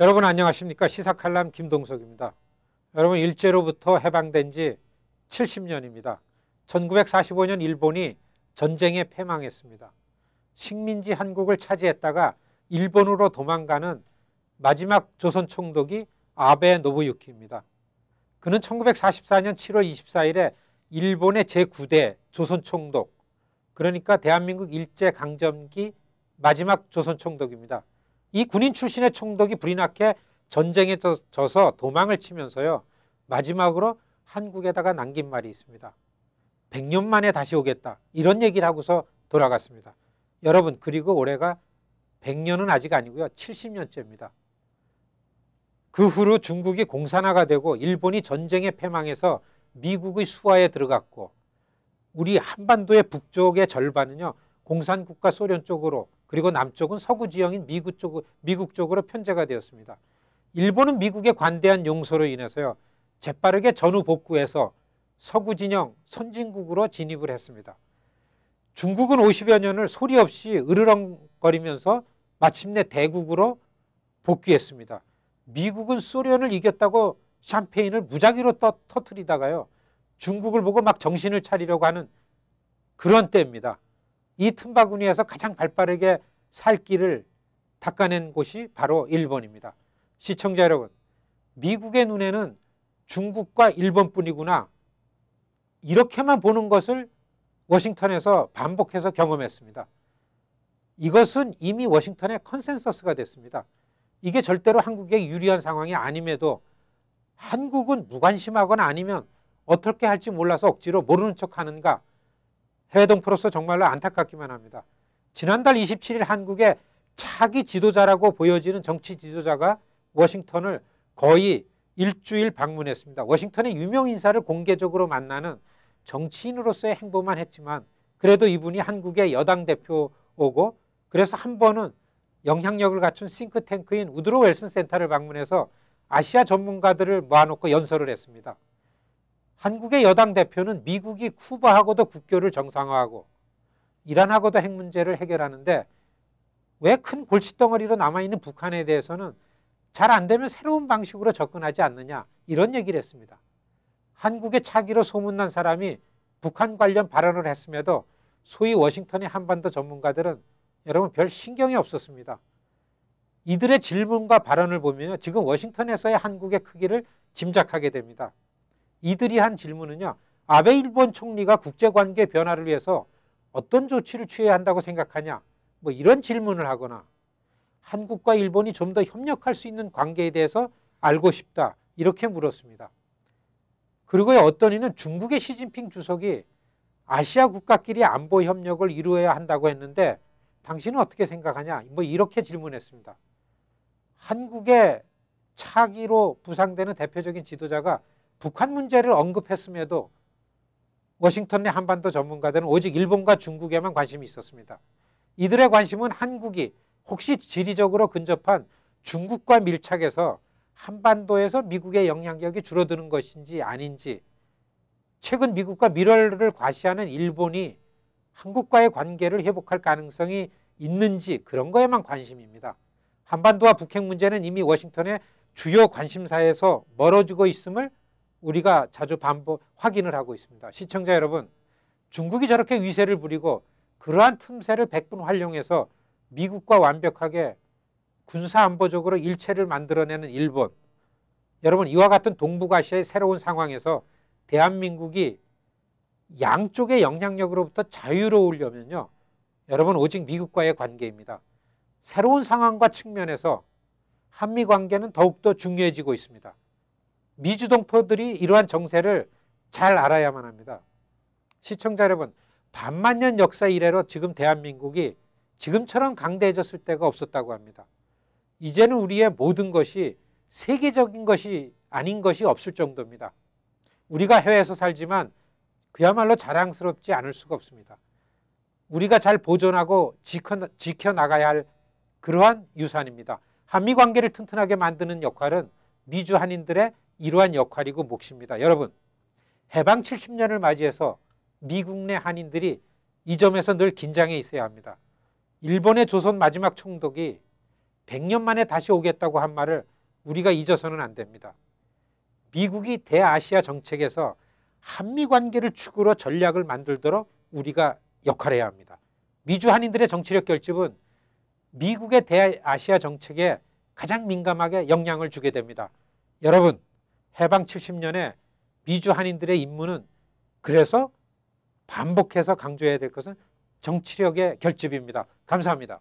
여러분 안녕하십니까 시사칼럼 김동석입니다. 여러분 일제로부터 해방된 지 70년입니다. 1945년 일본이 전쟁에 패망했습니다. 식민지 한국을 차지했다가 일본으로 도망가는 마지막 조선 총독이 아베 노부유키입니다. 그는 1944년 7월 24일에 일본의 제9대 조선 총독 그러니까 대한민국 일제강점기 마지막 조선 총독입니다. 이 군인 출신의 총독이 불이 났게 전쟁에 져서 도망을 치면서요. 마지막으로 한국에다가 남긴 말이 있습니다. 100년 만에 다시 오겠다. 이런 얘기를 하고서 돌아갔습니다. 여러분 그리고 올해가 100년은 아직 아니고요. 70년째입니다. 그 후로 중국이 공산화가 되고 일본이 전쟁에 패망해서 미국의 수화에 들어갔고 우리 한반도의 북쪽의 절반은요. 공산국가 소련 쪽으로 그리고 남쪽은 서구 지형인 미국, 쪽, 미국 쪽으로 편제가 되었습니다. 일본은 미국의 관대한 용서로 인해서요. 재빠르게 전후 복구해서 서구 진영 선진국으로 진입을 했습니다. 중국은 50여 년을 소리 없이 으르렁거리면서 마침내 대국으로 복귀했습니다. 미국은 소련을 이겼다고 샴페인을 무작위로 떠, 터뜨리다가요. 중국을 보고 막 정신을 차리려고 하는 그런 때입니다. 이 틈바구니에서 가장 발빠르게 살 길을 닦아낸 곳이 바로 일본입니다. 시청자 여러분, 미국의 눈에는 중국과 일본뿐이구나 이렇게만 보는 것을 워싱턴에서 반복해서 경험했습니다. 이것은 이미 워싱턴의 컨센서스가 됐습니다. 이게 절대로 한국에 유리한 상황이 아님에도 한국은 무관심하거나 아니면 어떻게 할지 몰라서 억지로 모르는 척 하는가 해동프로서 정말로 안타깝기만 합니다. 지난달 27일 한국의 차기 지도자라고 보여지는 정치 지도자가 워싱턴을 거의 일주일 방문했습니다. 워싱턴의 유명 인사를 공개적으로 만나는 정치인으로서의 행보만 했지만 그래도 이분이 한국의 여당 대표 오고 그래서 한 번은 영향력을 갖춘 싱크탱크인 우드로 웰슨 센터를 방문해서 아시아 전문가들을 모아놓고 연설을 했습니다. 한국의 여당 대표는 미국이 쿠바하고도 국교를 정상화하고 이란하고도 핵 문제를 해결하는데 왜 큰 골칫덩어리로 남아있는 북한에 대해서는 잘 안 되면 새로운 방식으로 접근하지 않느냐 이런 얘기를 했습니다. 한국의 차기로 소문난 사람이 북한 관련 발언을 했음에도 소위 워싱턴의 한반도 전문가들은 여러분 별 신경이 없었습니다. 이들의 질문과 발언을 보면 지금 워싱턴에서의 한국의 크기를 짐작하게 됩니다. 이들이 한 질문은요. 아베 일본 총리가 국제관계 변화를 위해서 어떤 조치를 취해야 한다고 생각하냐? 뭐 이런 질문을 하거나 한국과 일본이 좀 더 협력할 수 있는 관계에 대해서 알고 싶다. 이렇게 물었습니다. 그리고 어떤 이는 중국의 시진핑 주석이 아시아 국가끼리 안보 협력을 이루어야 한다고 했는데 당신은 어떻게 생각하냐? 뭐 이렇게 질문했습니다. 한국의 차기로 부상되는 대표적인 지도자가 북한 문제를 언급했음에도 워싱턴의 한반도 전문가들은 오직 일본과 중국에만 관심이 있었습니다. 이들의 관심은 한국이 혹시 지리적으로 근접한 중국과 밀착해서 한반도에서 미국의 영향력이 줄어드는 것인지 아닌지 최근 미국과 밀월을 과시하는 일본이 한국과의 관계를 회복할 가능성이 있는지 그런 거에만 관심입니다. 한반도와 북핵 문제는 이미 워싱턴의 주요 관심사에서 멀어지고 있음을 우리가 자주 반복 확인을 하고 있습니다. 시청자 여러분, 중국이 저렇게 위세를 부리고 그러한 틈새를 백분 활용해서 미국과 완벽하게 군사 안보적으로 일체를 만들어내는 일본. 여러분, 이와 같은 동북아시아의 새로운 상황에서 대한민국이 양쪽의 영향력으로부터 자유로우려면요. 여러분, 오직 미국과의 관계입니다. 새로운 상황과 측면에서 한미 관계는 더욱더 중요해지고 있습니다. 미주동포들이 이러한 정세를 잘 알아야만 합니다. 시청자 여러분, 반만년 역사 이래로 지금 대한민국이 지금처럼 강대해졌을 때가 없었다고 합니다. 이제는 우리의 모든 것이 세계적인 것이 아닌 것이 없을 정도입니다. 우리가 해외에서 살지만 그야말로 자랑스럽지 않을 수가 없습니다. 우리가 잘 보존하고 지켜, 나가야할 그러한 유산입니다. 한미 관계를 튼튼하게 만드는 역할은 미주 한인들의 이러한 역할이고 몫입니다. 여러분 해방 70년을 맞이해서 미국 내 한인들이 이 점에서 늘 긴장해 있어야 합니다. 일본의 조선 마지막 총독이 100년 만에 다시 오겠다고 한 말을 우리가 잊어서는 안 됩니다. 미국이 대아시아 정책에서 한미 관계를 축으로 전략을 만들도록 우리가 역할해야 합니다. 미주 한인들의 정치력 결집은 미국의 대아시아 정책에 가장 민감하게 영향을 주게 됩니다. 여러분 해방 70년에 미주 한인들의 임무는 그래서 반복해서 강조해야 될 것은 정치력의 결집입니다. 감사합니다.